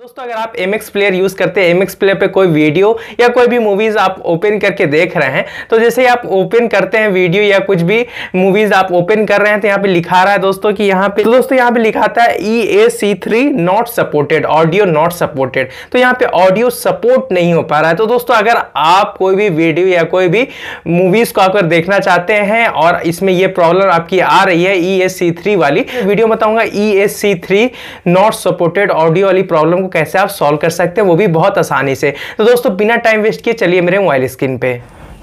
दोस्तों अगर आप एम प्लेयर यूज़ करते हैं एम प्लेयर पर कोई वीडियो या कोई भी मूवीज़ आप ओपन करके देख रहे हैं तो जैसे आप ओपन करते हैं वीडियो या कुछ भी मूवीज़ आप ओपन कर रहे हैं तो यहाँ पे लिखा रहा है दोस्तों कि यहाँ पे तो दोस्तों यहाँ पे लिखाता है E A C three not supported audio not supported तो यहाँ पे ऑडियो सपोर्ट नहीं हो पा रहा है तो दोस्तों अगर आप कोई भी वीडियो या कोई भी मूवीज़ को अगर देखना चाहते हैं और इसमें ये प्रॉब्लम आपकी आ रही है ई एस सी थ्री वाली वीडियो बताऊँगा E S C three not supported audio वाली प्रॉब्लम प्रॉब्लम को कैसे आप सॉल्व कर सकते हैं वो भी बहुत आसानी से तो दोस्तों बिना टाइम वेस्ट किए चलिए मेरे मोबाइल स्क्रीन पे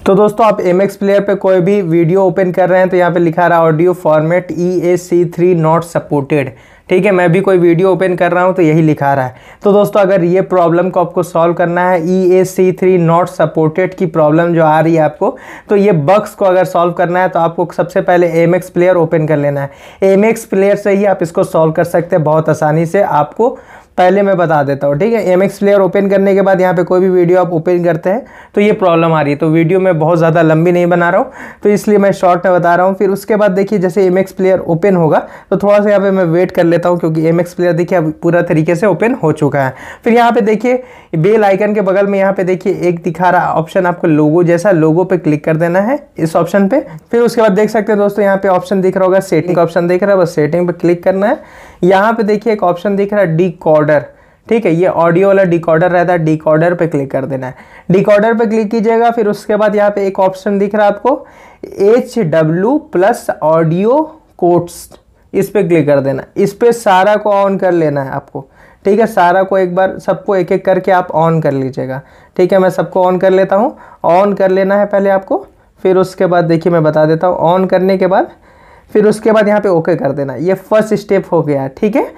तो दोस्तों आप एम एक्स प्लेयर पर कोई भी वीडियो ओपन कर रहे हैं तो यहाँ पे लिखा रहा audio format E A C three not supported ठीक है मैं भी कोई वीडियो ओपन कर रहा हूँ तो यही लिखा रहा है तो दोस्तों अगर ये प्रॉब्लम को आपको सॉल्व करना है E A C three not supported की प्रॉब्लम जो आ रही है आपको तो ये बक्स को अगर सॉल्व करना है तो आपको सबसे पहले एम एक्स प्लेयर ओपन कर लेना है एम एक्स प्लेयर से ही आप इसको सॉल्व कर सकते हैं बहुत आसानी से आपको पहले मैं बता देता हूँ ठीक है एम एक्स प्लेयर ओपन करने के बाद यहाँ पे कोई भी वीडियो आप ओपन करते हैं तो ये प्रॉब्लम आ रही है तो वीडियो मैं बहुत ज़्यादा लंबी नहीं बना रहा हूँ तो इसलिए मैं शॉर्ट में बता रहा हूँ फिर उसके बाद देखिए जैसे एम एक्स प्लेयर ओपन होगा तो थोड़ा सा यहाँ पे मैं वेट कर लेता लेता हूँ क्योंकि एम एक्स प्लेयर देखिए अब पूरा तरीके से ओपन हो चुका है फिर यहाँ पे देखिए बेल आइकन के बगल में यहाँ पे देखिए एक दिखा रहा ऑप्शन आपको लोगो जैसा लोगो पे क्लिक कर देना है इस ऑप्शन पे फिर उसके बाद देख सकते हैं दोस्तों यहाँ पे ऑप्शन दिख रहा होगा सेटिंग का ऑप्शन दिख रहा है बस सेटिंग पर क्लिक करना है यहाँ पे देखिए एक ऑप्शन दिख रहा है डी ठीक है ये ऑडियो वाला डिकॉर्डर रहता है डिकॉर्डर पे क्लिक कर देना है डिकॉर्डर पे क्लिक कीजिएगा फिर उसके बाद यहाँ पे एक ऑप्शन दिख रहा है आपको एच डब्ल्यू प्लस ऑडियो कोट्स इस पर क्लिक कर देना इस पर सारा को ऑन कर लेना है आपको ठीक है सारा को एक बार सबको एक एक करके आप ऑन कर लीजिएगा ठीक है मैं सबको ऑन कर लेता हूँ ऑन कर लेना है पहले आपको फिर उसके बाद देखिए मैं बता देता हूँ ऑन करने के बाद फिर उसके बाद यहाँ पे ओके कर देना ये फर्स्ट स्टेप हो गया ठीक है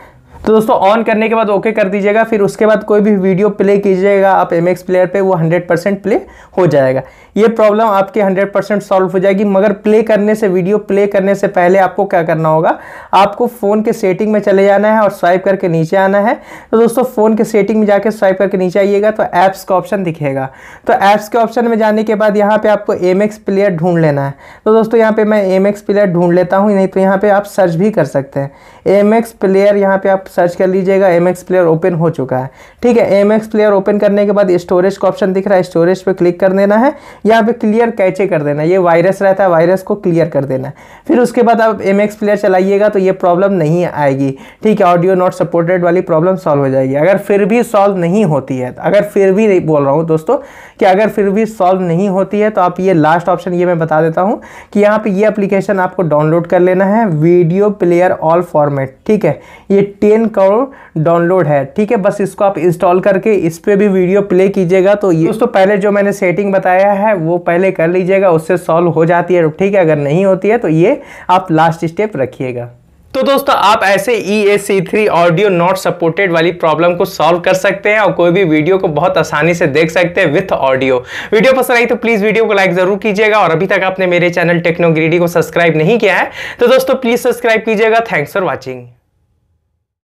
तो दोस्तों ऑन करने के बाद ओके कर दीजिएगा फिर उसके बाद कोई भी वीडियो प्ले कीजिएगा आप एम प्लेयर पे वो 100% प्ले हो जाएगा ये प्रॉब्लम हंड्रेड 100% सॉल्व हो जाएगी मगर प्ले करने से वीडियो प्ले करने से पहले आपको क्या करना होगा आपको फ़ोन के सेटिंग में चले जाना है और स्वाइप करके नीचे आना है तो दोस्तों फ़ोन के सेटिंग में जाकर स्वाइप करके नीचे आइएगा तो ऐप्स का ऑप्शन दिखेगा तो ऐप्स के ऑप्शन में जाने के बाद यहाँ पर आपको एम प्लेयर ढूंढ लेना है तो दोस्तों यहाँ पर मैं एम प्लेयर ढूंढ लेता हूँ नहीं तो यहाँ पर आप सर्च भी कर सकते हैं एम प्लेयर यहाँ पर आप सर्च कर लीजिएगा एम एक्स प्लेयर ओपन हो चुका है ठीक है एम एक्स प्लेयर ओपन करने के बाद स्टोरेज का ऑप्शन दिख रहा है स्टोरेज पे क्लिक कर देना है यहाँ पे क्लियर कैचे कर देना ये वायरस रहता है वायरस को क्लियर कर देना फिर उसके बाद आप एम एक्स प्लेयर चलाइएगा तो ये प्रॉब्लम नहीं आएगी ठीक है ऑडियो नॉट सपोर्टेड वाली प्रॉब्लम सॉल्व हो जाएगी अगर फिर भी सॉल्व नहीं होती है अगर फिर भी बोल रहा हूँ दोस्तों कि अगर फिर भी सॉल्व नहीं होती है तो आप ये लास्ट ऑप्शन ये मैं बता देता हूँ कि यहाँ पर ये अप्लीकेशन आपको डाउनलोड कर लेना है वीडियो प्लेयर ऑल फॉर्मेट ठीक है ये टेन इन करोड़ डाउनलोड है ठीक है बस इसको आप इंस्टॉल करके इस पर भी वीडियो प्ले कीजिएगा तो ये दोस्तों पहले जो मैंने सेटिंग बताया है वो पहले कर लीजिएगा उससे सॉल्व हो जाती है ठीक है अगर नहीं होती है तो ये आप लास्ट स्टेप रखिएगा तो दोस्तों आप ऐसे E S C three audio not supported वाली प्रॉब्लम को सॉल्व कर सकते हैं और कोई भी वीडियो को बहुत आसानी से देख सकते हैं विथ ऑडियो वीडियो पसंद आई तो प्लीज़ वीडियो को लाइक ज़रूर कीजिएगा और अभी तक आपने मेरे चैनल टेक्नोग्रीडी को सब्सक्राइब नहीं किया है तो दोस्तों प्लीज़ सब्सक्राइब कीजिएगा थैंक्स फॉर वॉचिंग